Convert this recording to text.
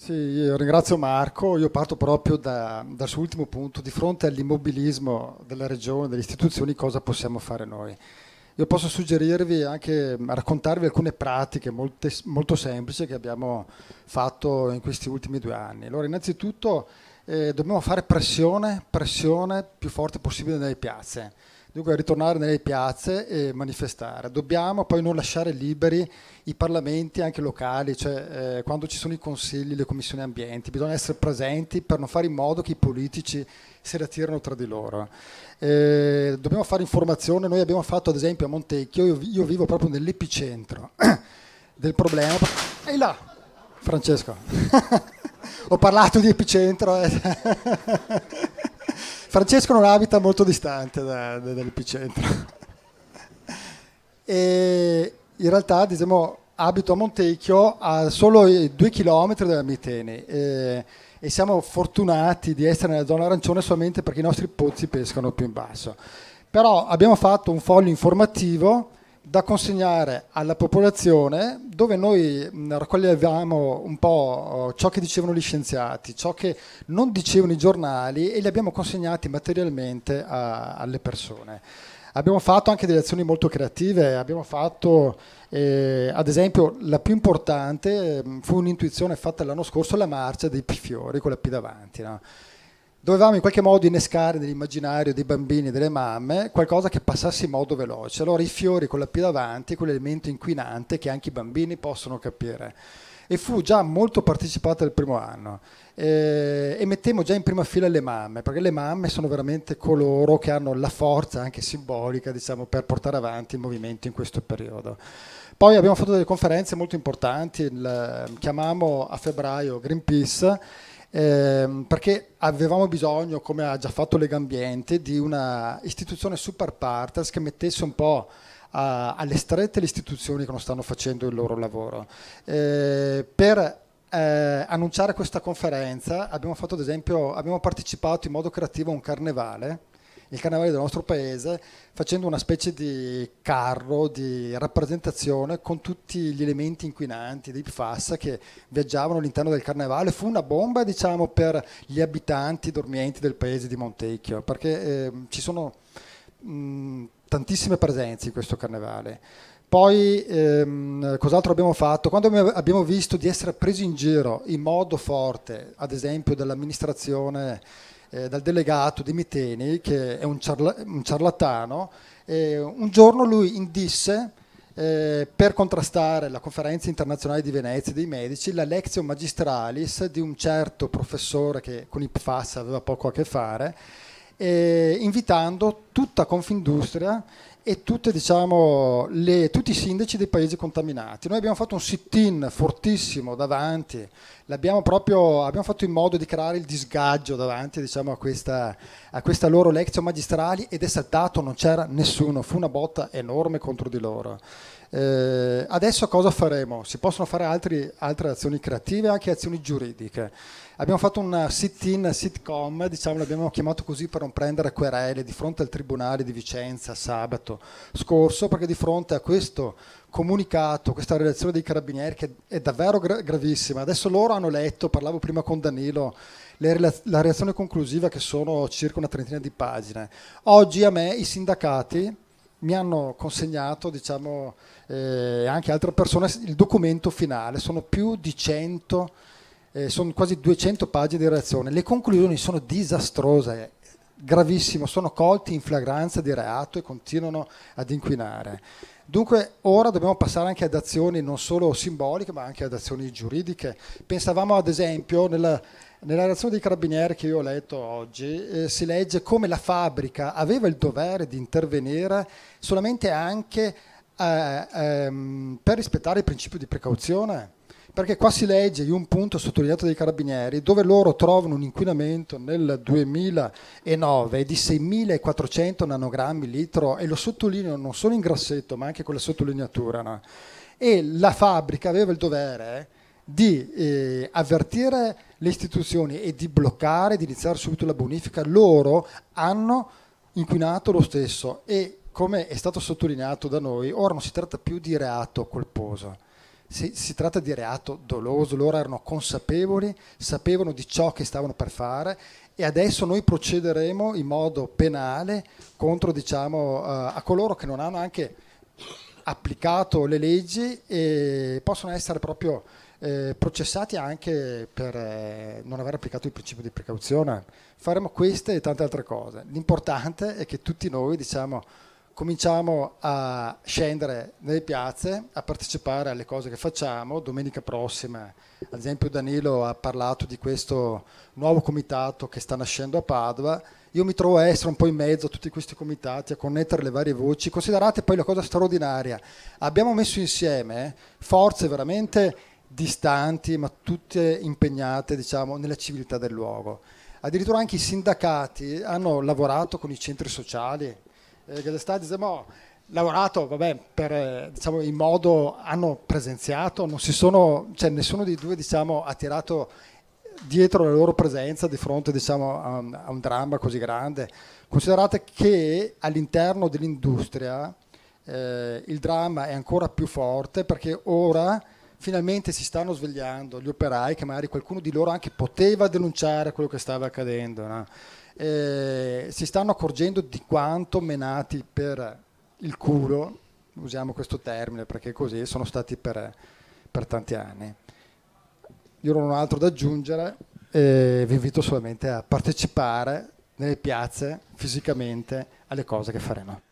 Sì, io ringrazio Marco, io parto proprio da, dal suo ultimo punto, di fronte all'immobilismo della regione, delle istituzioni, cosa possiamo fare noi? Io posso suggerirvi anche, raccontarvi alcune pratiche molte, molto semplici che abbiamo fatto in questi ultimi due anni. Allora, innanzitutto eh, dobbiamo fare pressione, pressione più forte possibile nelle piazze Dunque ritornare nelle piazze e manifestare. Dobbiamo poi non lasciare liberi i parlamenti anche locali, cioè eh, quando ci sono i consigli, le commissioni ambienti, bisogna essere presenti per non fare in modo che i politici si riattirano tra di loro. Eh, dobbiamo fare informazione, noi abbiamo fatto ad esempio a Montecchio, io, io vivo proprio nell'epicentro del problema. Ehi là, Francesco, ho parlato di epicentro. Eh. Francesco non abita molto distante da, da, dall'epicentro. e in realtà, diciamo, abito a Montecchio a solo due chilometri da Mitene eh, e siamo fortunati di essere nella zona arancione solamente perché i nostri pozzi pescano più in basso. Però abbiamo fatto un foglio informativo da consegnare alla popolazione dove noi raccoglievamo un po' oh, ciò che dicevano gli scienziati, ciò che non dicevano i giornali e li abbiamo consegnati materialmente a, alle persone. Abbiamo fatto anche delle azioni molto creative, abbiamo fatto eh, ad esempio la più importante fu un'intuizione fatta l'anno scorso, la marcia dei Pifiori con la P davanti. No? dovevamo in qualche modo innescare nell'immaginario dei bambini e delle mamme qualcosa che passasse in modo veloce. Allora i fiori con la P davanti, quell'elemento inquinante che anche i bambini possono capire. E fu già molto partecipata il primo anno. Eh, e mettemmo già in prima fila le mamme, perché le mamme sono veramente coloro che hanno la forza anche simbolica diciamo, per portare avanti il movimento in questo periodo. Poi abbiamo fatto delle conferenze molto importanti, il, chiamammo a febbraio Greenpeace eh, perché avevamo bisogno, come ha già fatto Legambiente, di una istituzione super partners che mettesse un po' alle strette le istituzioni che non stanno facendo il loro lavoro. Eh, per eh, annunciare questa conferenza abbiamo, fatto, ad esempio, abbiamo partecipato in modo creativo a un carnevale il carnevale del nostro paese facendo una specie di carro di rappresentazione con tutti gli elementi inquinanti dei PFAS che viaggiavano all'interno del carnevale. Fu una bomba diciamo, per gli abitanti dormienti del paese di Montecchio perché eh, ci sono mh, tantissime presenze in questo carnevale. Poi ehm, cos'altro abbiamo fatto? Quando abbiamo visto di essere presi in giro in modo forte, ad esempio dall'amministrazione eh, dal delegato di Miteni, che è un, ciarla- un ciarlatano, eh, un giorno lui indisse eh, per contrastare la conferenza internazionale di Venezia dei medici la lezione magistralis di un certo professore che con i PFAS aveva poco a che fare eh, invitando tutta Confindustria e tutte, diciamo, le, tutti i sindaci dei paesi contaminati. Noi abbiamo fatto un sit-in fortissimo davanti, proprio, abbiamo fatto in modo di creare il disgaggio davanti diciamo, a, questa, a, questa, loro lezione magistrali ed è saltato, non c'era nessuno, fu una botta enorme contro di loro. Eh, adesso cosa faremo? Si possono fare altri, altre azioni creative, anche azioni giuridiche. Abbiamo fatto una sit-in, sitcom, diciamo, l'abbiamo chiamato così per non prendere querele di fronte al Tribunale di Vicenza sabato scorso, perché di fronte a questo comunicato, questa relazione dei carabinieri che è davvero gra- gravissima, adesso loro hanno letto, parlavo prima con Danilo, rela- la relazione conclusiva che sono circa una trentina di pagine. Oggi a me i sindacati mi hanno consegnato diciamo, eh, anche altre persone il documento finale, sono più di 100, eh, sono quasi 200 pagine di reazione, le conclusioni sono disastrose, gravissime, sono colti in flagranza di reato e continuano ad inquinare. Dunque ora dobbiamo passare anche ad azioni non solo simboliche ma anche ad azioni giuridiche. Pensavamo ad esempio nella nella relazione dei carabinieri che io ho letto oggi eh, si legge come la fabbrica aveva il dovere di intervenire solamente anche eh, ehm, per rispettare il principio di precauzione, perché qua si legge in un punto sottolineato dai carabinieri dove loro trovano un inquinamento nel 2009 di 6.400 nanogrammi litro e lo sottolineo non solo in grassetto ma anche con la sottolineatura no? e la fabbrica aveva il dovere di eh, avvertire le istituzioni e di bloccare, di iniziare subito la bonifica, loro hanno inquinato lo stesso e come è stato sottolineato da noi, ora non si tratta più di reato colposo, si, si, tratta di reato doloso, loro erano consapevoli, sapevano di ciò che stavano per fare e adesso noi procederemo in modo penale contro diciamo, uh, a coloro che non hanno anche applicato le leggi e possono essere proprio eh, processati anche per eh, non aver applicato il principio di precauzione. Faremo queste e tante altre cose. L'importante è che tutti noi diciamo, cominciamo a scendere nelle piazze, a partecipare alle cose che facciamo. Domenica prossima, ad esempio, Danilo ha parlato di questo nuovo comitato che sta nascendo a Padova. Io mi trovo a essere un po' in mezzo a tutti questi comitati, a connettere le varie voci. Considerate poi la cosa straordinaria. Abbiamo messo insieme forze veramente distanti ma tutte impegnate diciamo, nella civiltà del luogo. Addirittura anche i sindacati hanno lavorato con i centri sociali, eh, che l'estate lavorato vabbè, per, eh, diciamo, in modo, hanno presenziato, sono, cioè, nessuno dei due diciamo, ha tirato dietro la loro presenza di fronte diciamo, a, un, a, un, dramma così grande. Considerate che all'interno dell'industria eh, il dramma è ancora più forte perché ora finalmente si stanno svegliando gli operai che magari qualcuno di loro anche poteva denunciare quello che stava accadendo, no? eh, si stanno accorgendo di quanto menati per il culo, usiamo questo termine perché così sono stati per, per tanti anni. Io non ho altro da aggiungere, eh, vi invito solamente a partecipare nelle piazze fisicamente alle cose che faremo.